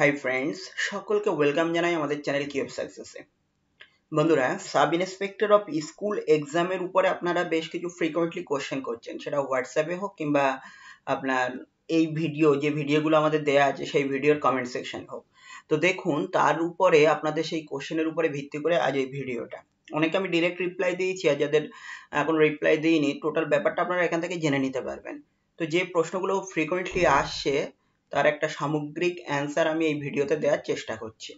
hi friends সকলকে welcome জানাই আমাদের চ্যানেল কি অফ সাকসেসে বন্ধুরা সাব ইন্সপেক্টর অফ স্কুল এক্সামের উপরে আপনারা বেশ কিছু ফ্রিকোয়েন্টলি কোশ্চেন করছেন সেটা হোয়াটসঅ্যাপে হোক কিংবা আপনার এই ভিডিও যে ভিডিওগুলো আমাদের দেয়া আছে সেই ভিডিওর কমেন্ট সেকশন হোক তো দেখুন তার উপরে আপনাদের সেই কোশ্চেনের উপরে ভিত্তি করে আজ এই ভিডিওটা অনেকে আমি ডিরেক্ট রিপ্লাই দিয়েছি আর যাদের এখন রিপ্লাই দিইনি টোটাল ব্যাপারটা আপনারা এখান থেকে জেনে নিতে পারবেন তো যে প্রশ্নগুলো ফ্রিকোয়েন্টলি আসছে তার একটা সামগ্রিক অ্যান্সার আমি এই ভিডিওতে দেওয়ার চেষ্টা করছি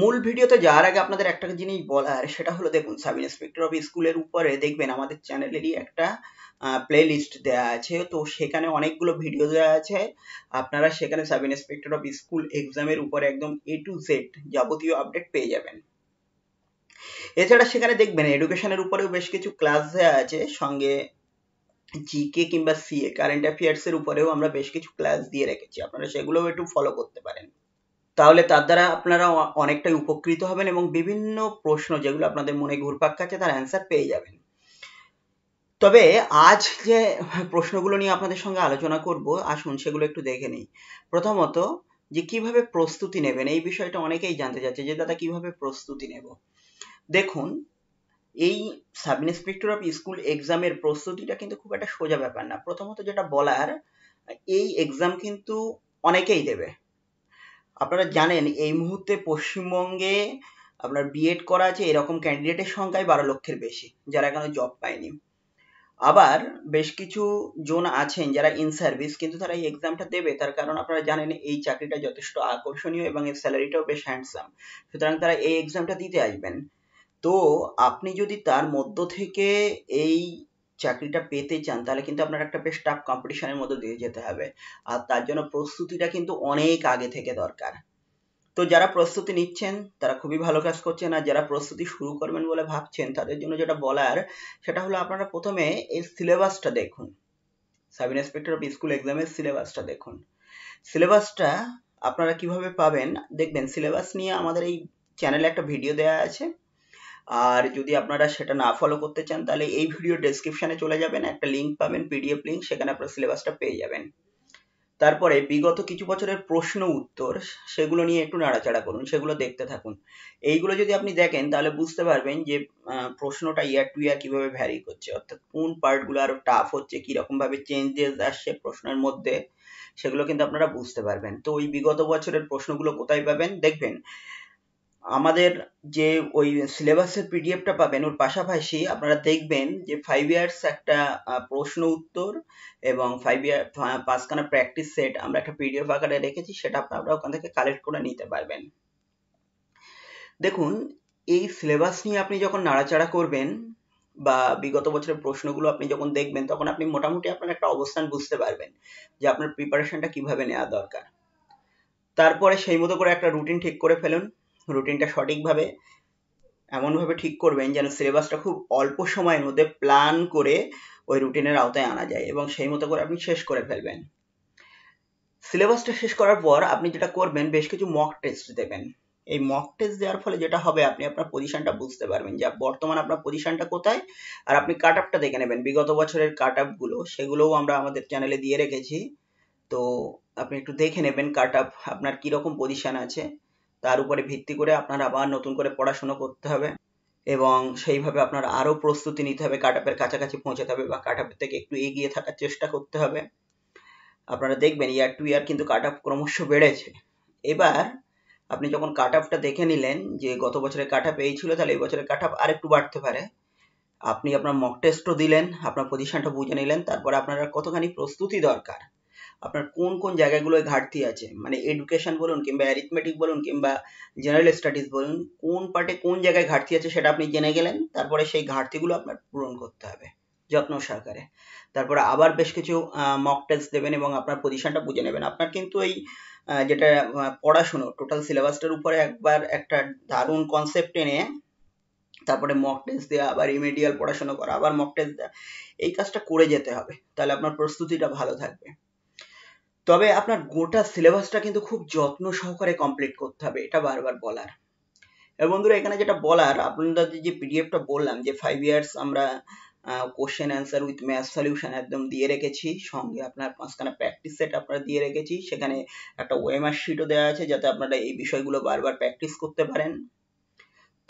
মূল ভিডিওতে যাওয়ার আগে আপনাদের একটা জিনিস বলার সেটা হলো দেখুন সাব ইন্সপেক্টর অফ স্কুলের উপরে দেখবেন আমাদের চ্যানেলেরই একটা প্লে লিস্ট দেওয়া আছে তো সেখানে অনেকগুলো ভিডিও দেওয়া আছে আপনারা সেখানে সাব ইন্সপেক্টর অফ স্কুল এক্সামের উপরে একদম এ টু জেড যাবতীয় আপডেট পেয়ে যাবেন এছাড়া সেখানে দেখবেন এডুকেশনের উপরেও বেশ কিছু ক্লাস দেওয়া আছে সঙ্গে জিকে কিংবা সিএ কারেন্ট অ্যাফেয়ার্সের উপরেও আমরা বেশ কিছু ক্লাস দিয়ে রেখেছি আপনারা সেগুলোও একটু ফলো করতে পারেন তাহলে তার দ্বারা আপনারা অনেকটাই উপকৃত হবেন এবং বিভিন্ন প্রশ্ন যেগুলো আপনাদের মনে ঘুরপাক খাচ্ছে তার অ্যান্সার পেয়ে যাবেন তবে আজ যে প্রশ্নগুলো নিয়ে আপনাদের সঙ্গে আলোচনা করব আসুন সেগুলো একটু দেখে নিই প্রথমত যে কিভাবে প্রস্তুতি নেবেন এই বিষয়টা অনেকেই জানতে চাচ্ছে যে দাদা কিভাবে প্রস্তুতি নেব দেখুন এই সাব ইন্সপেক্টর অফ স্কুল এক্সামের প্রস্তুতিটা কিন্তু খুব একটা সোজা ব্যাপার না প্রথমত যেটা বলার এই এক্সাম কিন্তু অনেকেই দেবে আপনারা জানেন এই মুহূর্তে পশ্চিমবঙ্গে আপনার বিএড করা আছে এরকম ক্যান্ডিডেটের সংখ্যায় বারো লক্ষের বেশি যারা এখনো জব পায়নি আবার বেশ কিছু জন আছেন যারা ইন সার্ভিস কিন্তু তারা এই এক্সামটা দেবে তার কারণ আপনারা জানেন এই চাকরিটা যথেষ্ট আকর্ষণীয় এবং এর স্যালারিটাও বেশ হ্যান্ডসাম সুতরাং তারা এই এক্সামটা দিতে আসবেন তো আপনি যদি তার মধ্য থেকে এই চাকরিটা পেতে চান তাহলে কিন্তু আপনার একটা বেশ টাফ কম্পিটিশনের মধ্যে দিয়ে যেতে হবে আর তার জন্য প্রস্তুতিটা কিন্তু অনেক আগে থেকে দরকার তো যারা প্রস্তুতি নিচ্ছেন তারা খুবই ভালো কাজ করছেন আর যারা প্রস্তুতি শুরু করবেন বলে ভাবছেন তাদের জন্য যেটা বলার সেটা হলো আপনারা প্রথমে এই সিলেবাসটা দেখুন সাব ইন্সপেক্টর অফ স্কুল এক্সামের সিলেবাসটা দেখুন সিলেবাসটা আপনারা কিভাবে পাবেন দেখবেন সিলেবাস নিয়ে আমাদের এই চ্যানেলে একটা ভিডিও দেওয়া আছে আর যদি আপনারা সেটা না ফলো করতে চান তাহলে এই ভিডিও ডেসক্রিপশানে চলে যাবেন একটা লিঙ্ক পাবেন পিডিএফ লিঙ্ক সেখানে আপনারা সিলেবাসটা পেয়ে যাবেন তারপরে বিগত কিছু বছরের প্রশ্ন উত্তর সেগুলো নিয়ে একটু নাড়াচাড়া করুন সেগুলো দেখতে থাকুন এইগুলো যদি আপনি দেখেন তাহলে বুঝতে পারবেন যে প্রশ্নটা ইয়ার টু ইয়ার কিভাবে ভ্যারি করছে অর্থাৎ কোন পার্টগুলো আরো টাফ হচ্ছে কিরকম ভাবে চেঞ্জেস আসছে প্রশ্নের মধ্যে সেগুলো কিন্তু আপনারা বুঝতে পারবেন তো ওই বিগত বছরের প্রশ্নগুলো কোথায় পাবেন দেখবেন আমাদের যে ওই সিলেবাসের পিডিএফটা পাবেন ওর পাশাপাশি আপনারা দেখবেন যে ফাইভ ইয়ার্স একটা প্রশ্ন উত্তর এবং ফাইভ ইয়ার পাঁচখানা প্র্যাকটিস সেট আমরা একটা পিডিএফ আকারে রেখেছি সেটা আপনারা ওখান থেকে কালেক্ট করে নিতে পারবেন দেখুন এই সিলেবাস নিয়ে আপনি যখন নাড়াচাড়া করবেন বা বিগত বছরের প্রশ্নগুলো আপনি যখন দেখবেন তখন আপনি মোটামুটি আপনার একটা অবস্থান বুঝতে পারবেন যে আপনার প্রিপারেশনটা কিভাবে নেওয়া দরকার তারপরে সেই মতো করে একটা রুটিন ঠিক করে ফেলুন রুটিনটা সঠিকভাবে এমনভাবে ঠিক করবেন যেন সিলেবাসটা খুব অল্প সময়ের মধ্যে প্ল্যান করে ওই রুটিনের আওতায় আনা যায় এবং সেই মতো করে আপনি শেষ করে ফেলবেন সিলেবাসটা শেষ করার পর আপনি যেটা করবেন বেশ কিছু মক টেস্ট দেবেন এই মক টেস্ট দেওয়ার ফলে যেটা হবে আপনি আপনার পজিশনটা বুঝতে পারবেন যে বর্তমান আপনার পজিশনটা কোথায় আর আপনি কাট আপটা দেখে নেবেন বিগত বছরের কাট আপগুলো সেগুলোও আমরা আমাদের চ্যানেলে দিয়ে রেখেছি তো আপনি একটু দেখে নেবেন কাট আপ আপনার কীরকম পজিশন আছে তার উপরে ভিত্তি করে আপনার আবার নতুন করে পড়াশুনো করতে হবে এবং সেইভাবে আপনার আরও প্রস্তুতি নিতে হবে কাট আপের কাছাকাছি পৌঁছাতে হবে বা কাট আপের থেকে একটু এগিয়ে থাকার চেষ্টা করতে হবে আপনারা দেখবেন ইয়ার টু ইয়ার কিন্তু কাট আপ ক্রমশ বেড়েছে এবার আপনি যখন কাট আপটা দেখে নিলেন যে গত বছরের কাট আপ এই ছিল তাহলে এই বছরের কাট আপ আরেকটু বাড়তে পারে আপনি আপনার মক টেস্টও দিলেন আপনার পজিশনটা বুঝে নিলেন তারপরে আপনার কতখানি প্রস্তুতি দরকার আপনার কোন কোন জায়গাগুলোয় ঘাটতি আছে মানে এডুকেশন বলুন কিংবা অ্যারিথমেটিক বলুন কিংবা জেনারেল স্টাডিজ বলুন কোন পার্টে কোন জায়গায় ঘাটতি আছে সেটা আপনি জেনে গেলেন তারপরে সেই ঘাটতিগুলো আপনার পূরণ করতে হবে যত্ন সহকারে তারপরে আবার বেশ কিছু মক টেস্ট দেবেন এবং আপনার পজিশনটা বুঝে নেবেন আপনার কিন্তু এই যেটা পড়াশুনো টোটাল সিলেবাসটার উপরে একবার একটা দারুণ কনসেপ্ট এনে তারপরে মক টেস্ট দেওয়া আবার ইমিডিয়াল পড়াশোনা করা আবার মক টেস্ট দেওয়া এই কাজটা করে যেতে হবে তাহলে আপনার প্রস্তুতিটা ভালো থাকবে তবে আপনার গোটা সিলেবাসটা কিন্তু খুব যত্ন সহকারে কমপ্লিট করতে হবে এটা বারবার বলার বন্ধুরা এখানে যেটা বলার আপনাদের যে পিডিএফটা বললাম যে ফাইভ ইয়ার্স আমরা question answer with math solution একদম দিয়ে রেখেছি সঙ্গে আপনার পাঁচখানা প্র্যাকটিস সেট আপনারা দিয়ে রেখেছি সেখানে একটা ওয়েমার শিটও দেওয়া আছে যাতে আপনারা এই বিষয়গুলো বারবার প্র্যাকটিস করতে পারেন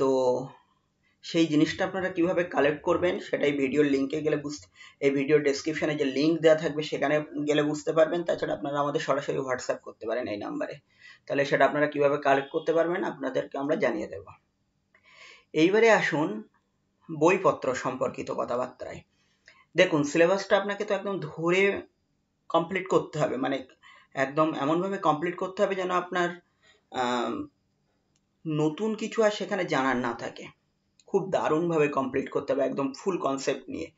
তো সেই জিনিসটা আপনারা কিভাবে কালেক্ট করবেন সেটাই ভিডিওর লিঙ্কে গেলে বুঝতে এই ভিডিওর ডেসক্রিপশানে যে লিঙ্ক দেওয়া থাকবে সেখানে গেলে বুঝতে পারবেন তাছাড়া আপনারা আমাদের সরাসরি হোয়াটসঅ্যাপ করতে পারেন এই নাম্বারে তাহলে সেটা আপনারা কিভাবে কালেক্ট করতে পারবেন আপনাদেরকে আমরা জানিয়ে দেব এইবারে আসুন বইপত্র সম্পর্কিত কথাবার্তায় দেখুন সিলেবাসটা আপনাকে তো একদম ধরে কমপ্লিট করতে হবে মানে একদম এমনভাবে কমপ্লিট করতে হবে যেন আপনার নতুন কিছু আর সেখানে জানার না থাকে খুব দারুণভাবে কমপ্লিট করতে হবে একদম ফুল কনসেপ্ট নিয়ে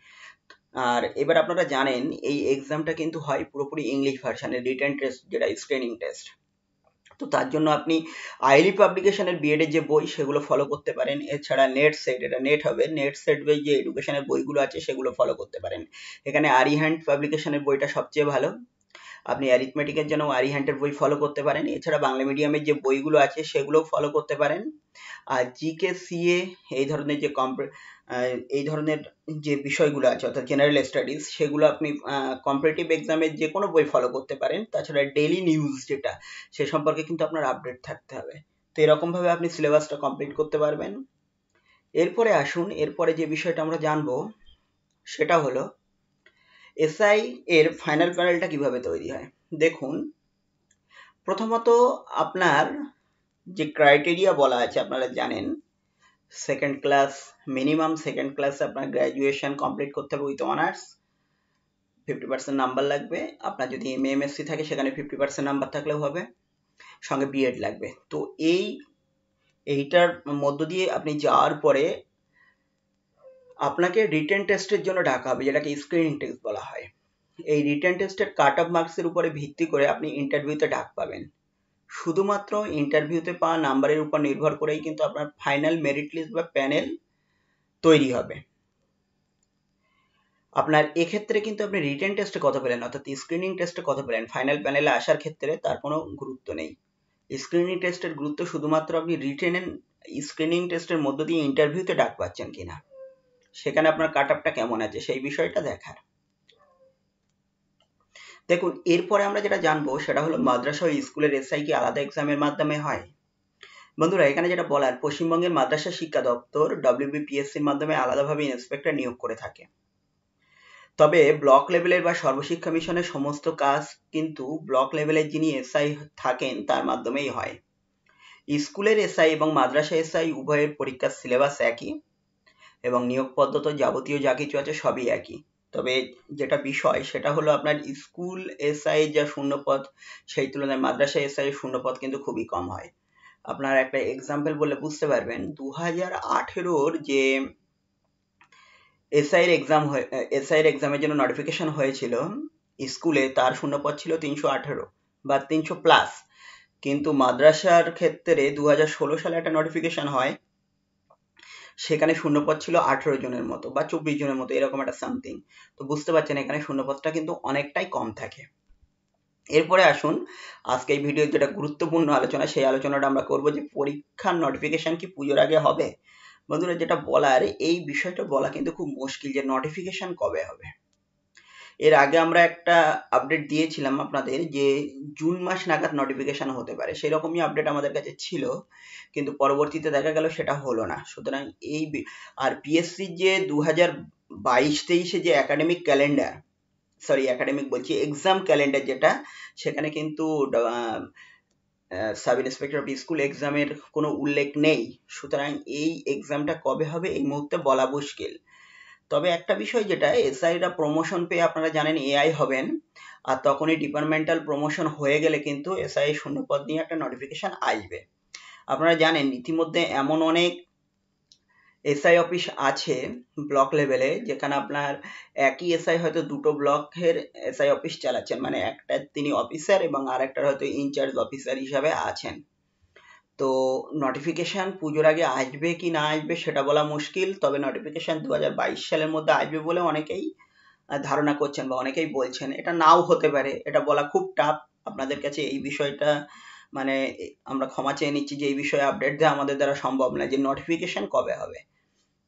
আর এবার আপনারা জানেন এই এক্সামটা কিন্তু হয় পুরোপুরি ইংলিশ ভার্সানে রিটার্ন টেস্ট যেটা স্ক্রিনিং টেস্ট তো তার জন্য আপনি আইলি পাবলিকেশনের e এর যে বই সেগুলো ফলো করতে পারেন এছাড়া নেট সেট এটা নেট হবে নেট সেট বই যে এডুকেশনের বইগুলো আছে সেগুলো ফলো করতে পারেন এখানে আরিহ্যান্ড পাবলিকেশনের বইটা সবচেয়ে ভালো আপনি অ্যারিথমেটিকের জন্য আরি হ্যান্ডের বই ফলো করতে পারেন এছাড়া বাংলা মিডিয়ামের যে বইগুলো আছে সেগুলোও ফলো করতে পারেন আর জিকে সিএ এই ধরনের যে কম এই ধরনের যে বিষয়গুলো আছে অর্থাৎ জেনারেল স্টাডিজ সেগুলো আপনি কম্পিটিটিভ এক্সামের যে কোনো বই ফলো করতে পারেন তাছাড়া ডেলি নিউজ যেটা সে সম্পর্কে কিন্তু আপনার আপডেট থাকতে হবে তো এরকমভাবে আপনি সিলেবাসটা কমপ্লিট করতে পারবেন এরপরে আসুন এরপরে যে বিষয়টা আমরা জানবো সেটা হলো এসআই এর ফাইনাল প্যানেলটা কিভাবে তৈরি হয় দেখুন প্রথমত আপনার যে ক্রাইটেরিয়া বলা আছে আপনারা জানেন second class minimum second class আপনার গ্র্যাজুয়েশন কমপ্লিট করতে হবে with honours fifty percent number লাগবে আপনার যদি এম এম এস সি থাকে সেখানে ফিফটি পার্সেন্ট নাম্বার থাকলেও হবে সঙ্গে বিএড লাগবে তো এই এইটার মধ্য দিয়ে আপনি যাওয়ার পরে আপনাকে রিটার্ন টেস্টের জন্য ডাকা হবে যেটাকে স্ক্রিনিং টেস্ট বলা হয় এই রিটার্ন টেস্টের কাট অফ মার্কসের উপরে ভিত্তি করে আপনি ইন্টারভিউতে ডাক পাবেন শুধুমাত্র ইন্টারভিউতে পাওয়া নাম্বারের উপর নির্ভর করেই কিন্তু আপনার ফাইনাল মেরিট লিস্ট বা প্যানেল তৈরি হবে আপনার এক্ষেত্রে কিন্তু আপনি রিটার্ন টেস্টে কত পেলেন অর্থাৎ স্ক্রিনিং টেস্টে কত পেলেন ফাইনাল প্যানেলে আসার ক্ষেত্রে তার কোনো গুরুত্ব নেই স্ক্রিনিং টেস্টের গুরুত্ব শুধুমাত্র আপনি রিটেন স্ক্রিনিং টেস্টের মধ্য দিয়ে ইন্টারভিউতে ডাক পাচ্ছেন কিনা সেখানে আপনার কাট আপটা কেমন আছে সেই বিষয়টা দেখার দেখুন এরপরে আমরা যেটা জানবো সেটা হলো মাদ্রাসা ও স্কুলের এসআই কি আলাদা এক্সামের মাধ্যমে হয় বন্ধুরা এখানে যেটা বলার পশ্চিমবঙ্গের মাদ্রাসা শিক্ষা দপ্তর ডব্লিউবিপিএসসির মাধ্যমে আলাদাভাবে ইন্সপেক্টর নিয়োগ করে থাকে তবে ব্লক লেভেলের বা সর্বশিক্ষা মিশনের সমস্ত কাজ কিন্তু ব্লক লেভেলের যিনি এসআই থাকেন তার মাধ্যমেই হয় স্কুলের এসআই এবং মাদ্রাসা এসআই উভয়ের পরীক্ষার সিলেবাস একই এবং নিয়োগ পদ্ধতি যাবতীয় যা কিছু আছে সবই একই তবে যেটা বিষয় সেটা হলো আপনার স্কুল এসআই যা পদ সেই তুলনায় মাদ্রাসা এসআই শূন্যপথ কিন্তু খুবই কম হয় আপনার একটা এক্সাম্পল বলে বুঝতে পারবেন দু হাজার আঠেরোর যে এসআইয়ের এক্সাম হয়ে এসআইয়ের এক্সামের জন্য নোটিফিকেশন হয়েছিল স্কুলে তার শূন্যপদ ছিল তিনশো আঠেরো বা তিনশো প্লাস কিন্তু মাদ্রাসার ক্ষেত্রে দু হাজার ষোলো সালে একটা নোটিফিকেশন হয় সেখানে শূন্যপদ ছিল আঠেরো জনের মতো বা চব্বিশ জনের মতো এরকম একটা সামথিং তো বুঝতে পারছেন এখানে শূন্যপদটা কিন্তু অনেকটাই কম থাকে এরপরে আসুন আজকে এই ভিডিও যেটা গুরুত্বপূর্ণ আলোচনা সেই আলোচনাটা আমরা করবো যে পরীক্ষার নোটিফিকেশান কি পুজোর আগে হবে বন্ধুরা যেটা বলার এই বিষয়টা বলা কিন্তু খুব মুশকিল যে নোটিফিকেশান কবে হবে এর আগে আমরা একটা আপডেট দিয়েছিলাম আপনাদের যে জুন মাস নাগাদ নোটিফিকেশান হতে পারে রকমই আপডেট আমাদের কাছে ছিল কিন্তু পরবর্তীতে দেখা গেল সেটা হলো না সুতরাং এই আর পিএসসি যে দু হাজার বাইশ তেইশে যে একাডেমিক ক্যালেন্ডার সরি একাডেমিক বলছি এক্সাম ক্যালেন্ডার যেটা সেখানে কিন্তু সাব ইন্সপেক্টর অফ স্কুল এক্সামের কোনো উল্লেখ নেই সুতরাং এই এক্সামটা কবে হবে এই মুহূর্তে বলা মুশকিল তবে একটা বিষয় যেটা এসআইরা প্রমোশন পেয়ে আপনারা জানেন এআই হবেন আর তখনই ডিপার্টমেন্টাল প্রমোশন হয়ে গেলে কিন্তু এসআই শূন্যপদ নিয়ে একটা নোটিফিকেশান আসবে আপনারা জানেন ইতিমধ্যে এমন অনেক এসআই অফিস আছে ব্লক লেভেলে যেখানে আপনার একই এসআই হয়তো দুটো ব্লকের এসআই অফিস চালাচ্ছেন মানে একটা তিনি অফিসার এবং আরেকটার হয়তো ইনচার্জ অফিসার হিসাবে আছেন তো নোটিফিকেশান পুজোর আগে আসবে কি না আসবে সেটা বলা মুশকিল তবে নোটিফিকেশান দু সালের মধ্যে আসবে বলে অনেকেই ধারণা করছেন বা অনেকেই বলছেন এটা নাও হতে পারে এটা বলা খুব টাফ আপনাদের কাছে এই বিষয়টা মানে আমরা ক্ষমা চেয়ে নিচ্ছি যে এই বিষয়ে আপডেট দেওয়া আমাদের দ্বারা সম্ভব নয় যে নোটিফিকেশান কবে হবে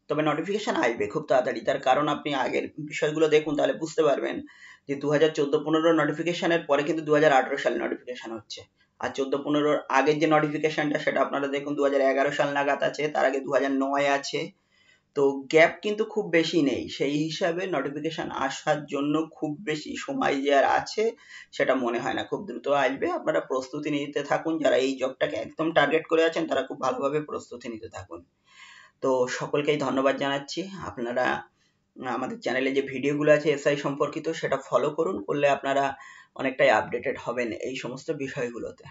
তবে নোটিফিকেশান আসবে খুব তাড়াতাড়ি তার কারণ আপনি আগের বিষয়গুলো দেখুন তাহলে বুঝতে পারবেন যে দু হাজার চোদ্দো পনেরো নোটিফিকেশানের পরে কিন্তু দু হাজার আঠেরো সালে নোটিফিকেশান হচ্ছে আর চোদ্দ পনেরোর আগের যে নোটিফিকেশনটা সেটা আপনারা দেখুন দু সাল নাগাদ আছে তার আগে দু আছে তো গ্যাপ কিন্তু খুব বেশি নেই সেই হিসাবে নোটিফিকেশন আসার জন্য খুব বেশি সময় যে আর আছে সেটা মনে হয় না খুব দ্রুত আসবে আপনারা প্রস্তুতি নিতে থাকুন যারা এই জবটাকে একদম টার্গেট করে আছেন তারা খুব ভালোভাবে প্রস্তুতি নিতে থাকুন তো সকলকেই ধন্যবাদ জানাচ্ছি আপনারা আমাদের চ্যানেলে যে ভিডিওগুলো আছে এসআই সম্পর্কিত সেটা ফলো করুন করলে আপনারা অনেকটাই আপডেটেড হবেন এই সমস্ত বিষয়গুলোতে